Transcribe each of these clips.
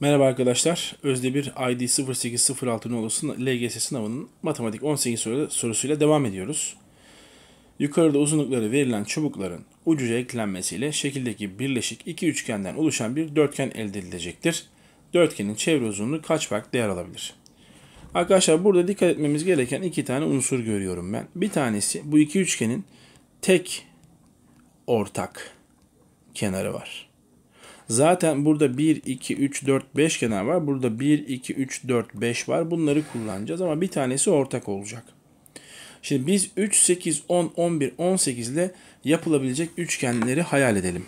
Merhaba arkadaşlar. Özde bir ID 0806 olsun LGS sınavının matematik 18 soru, sorusuyla devam ediyoruz. Yukarıda uzunlukları verilen çubukların ucuca eklenmesiyle şekildeki birleşik iki üçgenden oluşan bir dörtgen elde edilecektir. Dörtgenin çevre uzunluğu kaç farklı değer alabilir? Arkadaşlar burada dikkat etmemiz gereken iki tane unsur görüyorum ben. Bir tanesi bu iki üçgenin tek ortak kenarı var. Zaten burada 1, 2, 3, 4, 5 kenar var. Burada 1, 2, 3, 4, 5 var. Bunları kullanacağız ama bir tanesi ortak olacak. Şimdi biz 3, 8, 10, 11, 18 ile yapılabilecek üçgenleri hayal edelim.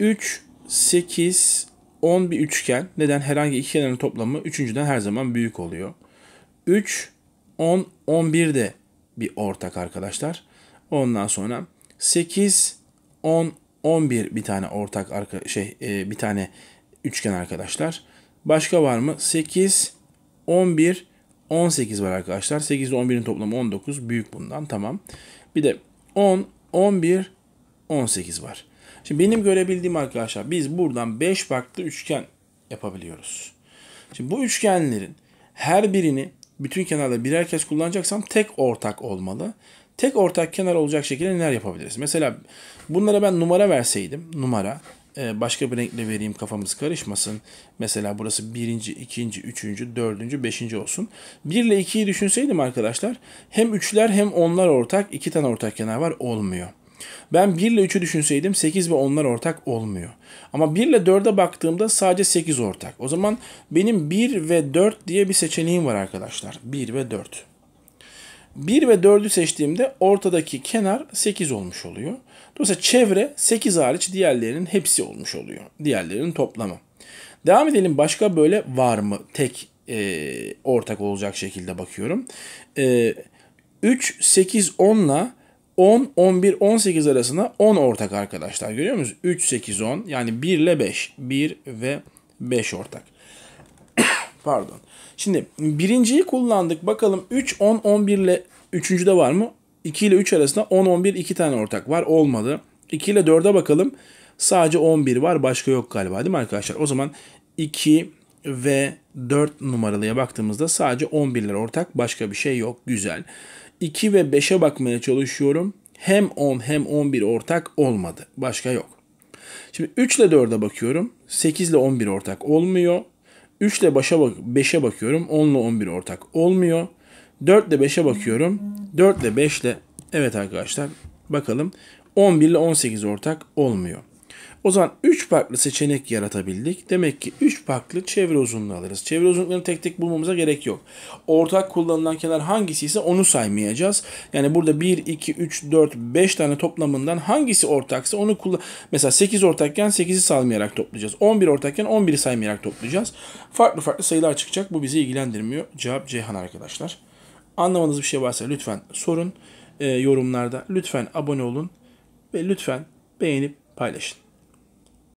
3, 8, 10 bir üçgen. Neden? Herhangi iki kenarın toplamı üçüncüden her zaman büyük oluyor. 3, 10, 11 de bir ortak arkadaşlar. Ondan sonra 8, 10, 11 bir tane ortak arka şey e, bir tane üçgen arkadaşlar. Başka var mı? 8 11 18 var arkadaşlar. 8 ile 11'in toplamı 19. Büyük bundan. Tamam. Bir de 10, 11, 18 var. Şimdi benim görebildiğim arkadaşlar biz buradan 5 farklı üçgen yapabiliyoruz. Şimdi bu üçgenlerin her birini bütün kenarda birer kez kullanacaksam tek ortak olmalı tek ortak kenar olacak şekilde neler yapabiliriz? Mesela bunlara ben numara verseydim, numara e, başka bir renkle vereyim kafamız karışmasın. Mesela burası birinci, ikinci, üçüncü, dördüncü, beşinci olsun. Bir ile ikiyi düşünseydim arkadaşlar hem üçler hem onlar ortak iki tane ortak kenar var olmuyor. Ben 1 ile 3'ü düşünseydim 8 ve onlar ortak olmuyor. Ama 1 ile 4'e baktığımda sadece 8 ortak. O zaman benim 1 ve 4 diye bir seçeneğim var arkadaşlar. 1 ve 4. 1 ve 4'ü seçtiğimde ortadaki kenar 8 olmuş oluyor. Dolayısıyla çevre 8 hariç diğerlerinin hepsi olmuş oluyor. Diğerlerinin toplamı. Devam edelim başka böyle var mı tek e, ortak olacak şekilde bakıyorum. E, 3, 8, 10 ile 10, 11, 18 arasında 10 ortak arkadaşlar görüyor musunuz? 3, 8, 10 yani 1 ile 5. 1 ve 5 ortak. Pardon. Şimdi birinciyi kullandık. Bakalım 3, 10, 11 ile üçüncüde var mı? 2 ile 3 arasında 10, 11 iki tane ortak var. Olmadı. 2 ile 4'e bakalım. Sadece 11 var. Başka yok galiba değil mi arkadaşlar? O zaman 2 ve 4 numaralıya baktığımızda sadece 11'ler ortak. Başka bir şey yok. Güzel. 2 ve 5'e bakmaya çalışıyorum. Hem 10 hem 11 ortak olmadı. Başka yok. Şimdi 3 ile 4'e bakıyorum. 8 ile 11 ortak olmuyor. 3 ile 5'e bak 5'e bakıyorum. 10 ile 11 ortak olmuyor. 4 ile 5'e bakıyorum. 4 ile 5 ile evet arkadaşlar bakalım. 11 ile 18 ortak olmuyor. O zaman 3 farklı seçenek yaratabildik. Demek ki 3 farklı çevre uzunluğu alırız. Çevre uzunluklarını tek tek bulmamıza gerek yok. Ortak kullanılan kenar hangisi ise onu saymayacağız. Yani burada 1, 2, 3, 4, 5 tane toplamından hangisi ortaksa onu kullan... Mesela 8 ortakken 8'i saymayarak toplayacağız. 11 ortakken 11'i saymayarak toplayacağız. Farklı farklı sayılar çıkacak. Bu bizi ilgilendirmiyor. Cevap Ceyhan arkadaşlar. Anlamadığınız bir şey varsa lütfen sorun e, yorumlarda. Lütfen abone olun ve lütfen beğenip paylaşın.